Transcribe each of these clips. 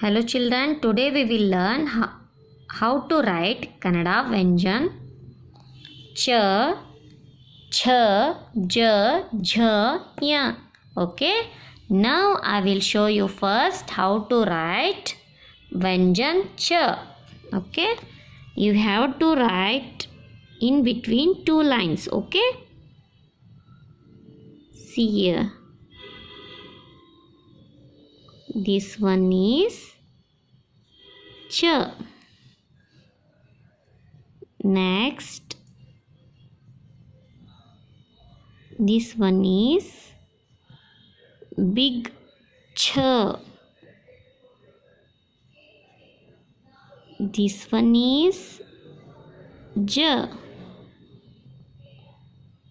Hello children, today we will learn how, how to write Kannada Vyanjan Ch, Ch, J, J, Ya. Okay, now I will show you first how to write Vyanjan Ch. Okay, you have to write in between two lines. Okay, see here. This one is ch. Next, this one is big ch. This one is j.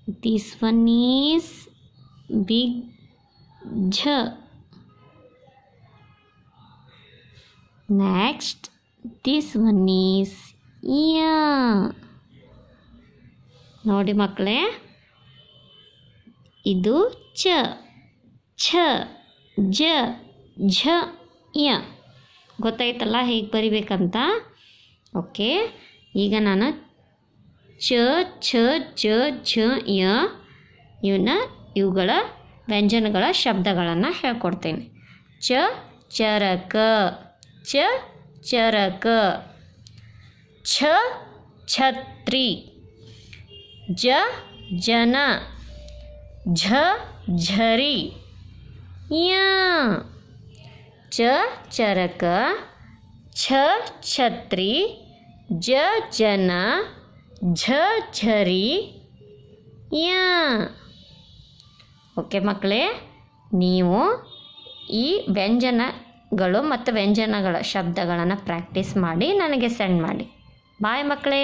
This one is big j. Next this one is ನೋಡಿ ಮಕ್ಕಳೇ ಇದು ಚ ಛ ಜ ಝ ಯ ಗೊತ್ತಾಯ್ತಲ್ಲ ಹೇಗೆ ಬರಿಬೇಕಂತ okay ಈಗ ನಾನು ಚ ಛ ಜ ಝ ಯ ಇವನ್ನ ಇವುಗಳ ವ್ಯಂಜನಗಳ ಶಬ್ದಗಳನ್ನು ಹೇಳ್ಕೊಡ್ತೇನೆ ಚ ಚರಕ च चरक छ छत्री ज जन झ झरी य च चरक छ छत्री ज जन झ ಝರಿ ओके ಓಕೆ ಮಕ್ಕಳೇ ನೀವು ಗಳು ಮತ್ತು ವ್ಯಂಜನಗಳ ಶಬ್ದಗಳನ್ನು ಪ್ರ್ಯಾಕ್ಟೀಸ್ ಮಾಡಿ ನನಗೆ ಸೆಂಡ್ ಮಾಡಿ ಬಾಯ್ ಮಕ್ಕಳೇ